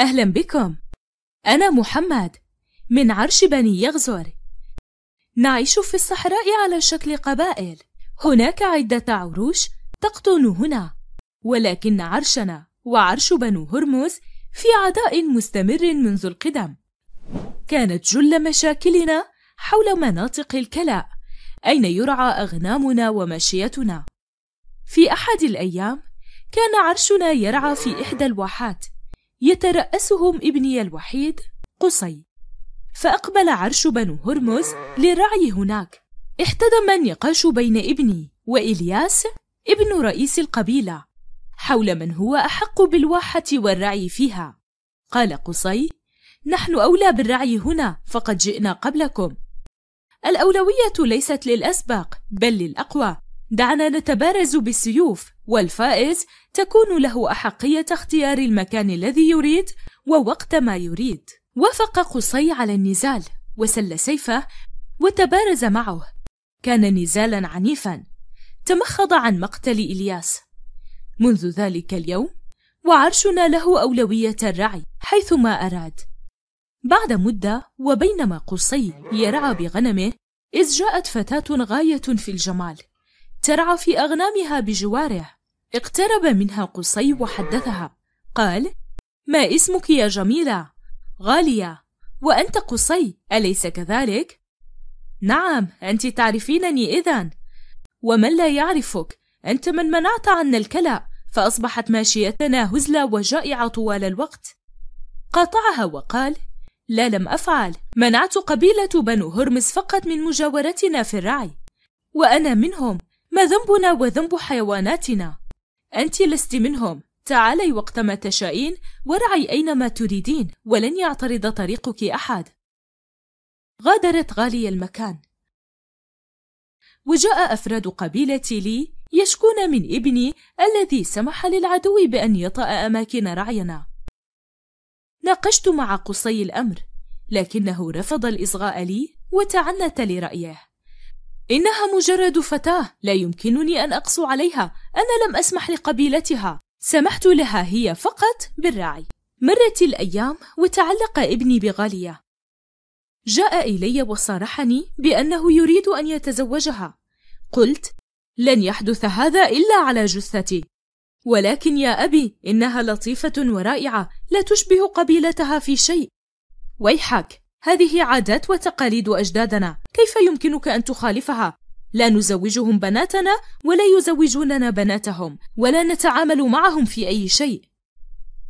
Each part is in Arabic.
أهلا بكم أنا محمد من عرش بني يغزر نعيش في الصحراء على شكل قبائل هناك عدة عروش تقطن هنا ولكن عرشنا وعرش بنو هرمز في عداء مستمر منذ القدم كانت جل مشاكلنا حول مناطق الكلاء أين يرعى أغنامنا وماشيتنا في أحد الأيام كان عرشنا يرعى في إحدى الواحات يترأسهم ابني الوحيد قصي فأقبل عرش بنو هرمز للرعي هناك احتدم النقاش بين ابني وإلياس ابن رئيس القبيلة حول من هو أحق بالواحة والرعي فيها قال قصي نحن أولى بالرعي هنا فقد جئنا قبلكم الأولوية ليست للأسبق بل للأقوى دعنا نتبارز بالسيوف والفائز تكون له أحقية اختيار المكان الذي يريد ووقت ما يريد وافق قصي على النزال وسل سيفه وتبارز معه كان نزالا عنيفا تمخض عن مقتل إلياس منذ ذلك اليوم وعرشنا له أولوية الرعي حيثما أراد بعد مدة وبينما قصي يرعى بغنمه إذ جاءت فتاة غاية في الجمال ترعى في أغنامها بجواره اقترب منها قصي وحدثها قال ما اسمك يا جميلة؟ غالية وأنت قصي أليس كذلك؟ نعم أنت تعرفينني إذا ومن لا يعرفك أنت من منعت عنا الكلى فأصبحت ماشيتنا هزلة وجائعة طوال الوقت قاطعها وقال لا لم أفعل منعت قبيلة بنو هرمز فقط من مجاورتنا في الرعي وأنا منهم ما ذنبنا وذنب حيواناتنا أنت لست منهم تعالي وقتما تشائين ورعي أينما تريدين ولن يعترض طريقك أحد غادرت غالية المكان وجاء أفراد قبيلتي لي يشكون من ابني الذي سمح للعدو بأن يطأ أماكن رعينا ناقشت مع قصي الأمر لكنه رفض الإصغاء لي وتعنت لرأيه إنها مجرد فتاة لا يمكنني أن أقسو عليها أنا لم أسمح لقبيلتها سمحت لها هي فقط بالرعي مرت الأيام وتعلق ابني بغالية جاء إلي وصارحني بأنه يريد أن يتزوجها قلت لن يحدث هذا إلا على جثتي ولكن يا أبي إنها لطيفة ورائعة لا تشبه قبيلتها في شيء ويحك هذه عادات وتقاليد أجدادنا كيف يمكنك أن تخالفها؟ لا نزوجهم بناتنا ولا يزوجوننا بناتهم ولا نتعامل معهم في أي شيء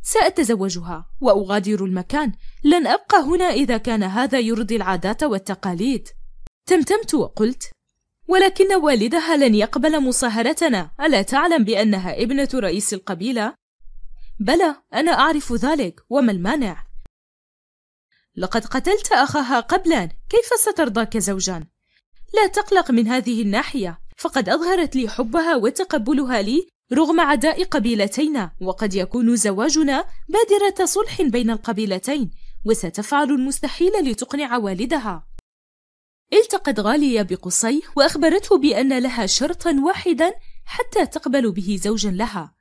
سأتزوجها وأغادر المكان لن أبقى هنا إذا كان هذا يرضي العادات والتقاليد تمتمت وقلت ولكن والدها لن يقبل مصاهرتنا ألا تعلم بأنها ابنة رئيس القبيلة؟ بلى أنا أعرف ذلك وما المانع لقد قتلت أخاها قبلا كيف سترضى كزوجا؟ لا تقلق من هذه الناحية فقد أظهرت لي حبها وتقبلها لي رغم عداء قبيلتينا وقد يكون زواجنا بادرة صلح بين القبيلتين وستفعل المستحيل لتقنع والدها التقت غالية بقصي وأخبرته بأن لها شرطا واحدا حتى تقبل به زوجا لها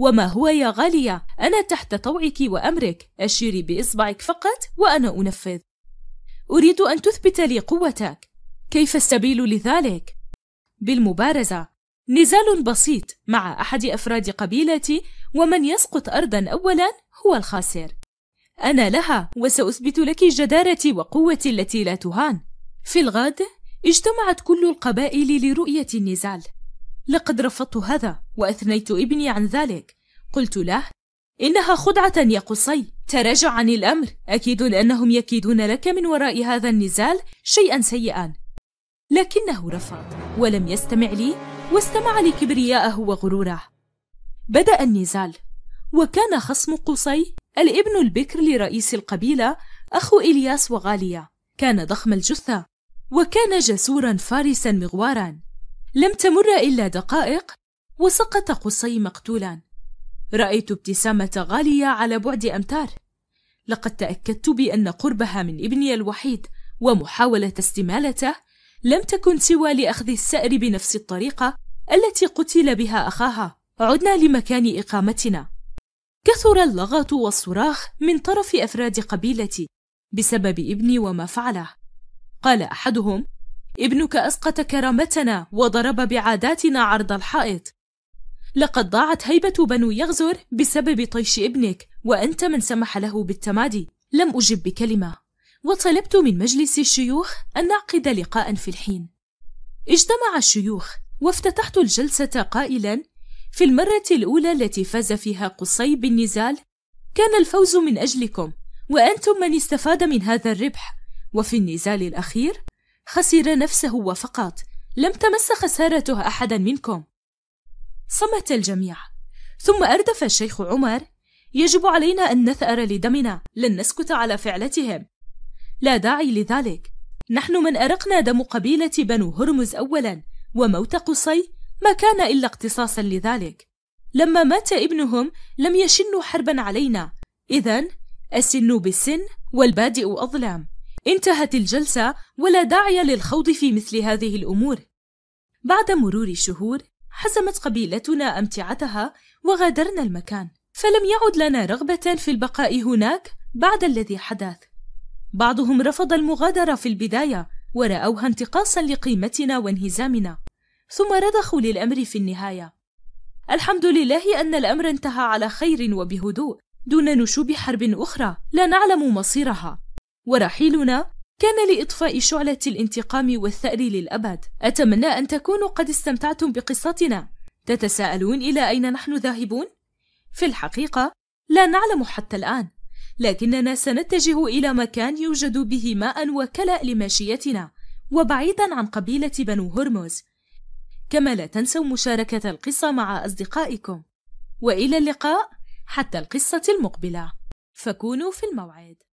وما هو يا غالية أنا تحت طوعك وأمرك أشيري بإصبعك فقط وأنا أنفذ أريد أن تثبت لي قوتك كيف السبيل لذلك؟ بالمبارزة نزال بسيط مع أحد أفراد قبيلتي ومن يسقط أرضا أولا هو الخاسر أنا لها وسأثبت لك جدارتي وقوتي التي لا تهان في الغد اجتمعت كل القبائل لرؤية النزال لقد رفضت هذا وأثنيت ابني عن ذلك قلت له إنها خدعة يا قصي تراجع عن الأمر أكيد لأنهم يكيدون لك من وراء هذا النزال شيئا سيئا لكنه رفض ولم يستمع لي واستمع لكبرياءه وغروره بدأ النزال وكان خصم قصي الابن البكر لرئيس القبيلة أخو إلياس وغالية كان ضخم الجثة وكان جسورا فارسا مغوارا لم تمر إلا دقائق وسقط قصي مقتولا رأيت ابتسامة غالية على بعد أمتار لقد تأكدت بأن قربها من ابني الوحيد ومحاولة استمالته لم تكن سوى لأخذ السأر بنفس الطريقة التي قتل بها أخاها عدنا لمكان إقامتنا كثر اللغط والصراخ من طرف أفراد قبيلتي بسبب ابني وما فعله قال أحدهم ابنك أسقط كرامتنا وضرب بعاداتنا عرض الحائط لقد ضاعت هيبة بنو يغزر بسبب طيش ابنك وأنت من سمح له بالتمادي لم أجب بكلمة وطلبت من مجلس الشيوخ أن نعقد لقاء في الحين اجتمع الشيوخ وافتتحت الجلسة قائلا في المرة الأولى التي فاز فيها قصي بالنزال كان الفوز من أجلكم وأنتم من استفاد من هذا الربح وفي النزال الأخير خسر نفسه وفقط لم تمس خسارته أحدا منكم صمت الجميع ثم أردف الشيخ عمر يجب علينا أن نثأر لدمنا لن نسكت على فعلتهم لا داعي لذلك نحن من أرقنا دم قبيلة بنو هرمز أولا وموت قصي ما كان إلا اقتصاصا لذلك لما مات ابنهم لم يشنوا حربا علينا إذا السن بالسن والبادئ أظلم انتهت الجلسة ولا داعي للخوض في مثل هذه الأمور بعد مرور شهور حسمت قبيلتنا أمتعتها وغادرنا المكان فلم يعد لنا رغبة في البقاء هناك بعد الذي حدث بعضهم رفض المغادرة في البداية ورأوها انتقاصا لقيمتنا وانهزامنا ثم رضخوا للأمر في النهاية الحمد لله أن الأمر انتهى على خير وبهدوء دون نشوب حرب أخرى لا نعلم مصيرها ورحيلنا كان لإطفاء شعلة الانتقام والثأر للأبد أتمنى أن تكونوا قد استمتعتم بقصتنا تتساءلون إلى أين نحن ذاهبون؟ في الحقيقة لا نعلم حتى الآن لكننا سنتجه إلى مكان يوجد به ماء وكلأ لماشيتنا وبعيدا عن قبيلة بنو هرمز كما لا تنسوا مشاركة القصة مع أصدقائكم وإلى اللقاء حتى القصة المقبلة فكونوا في الموعد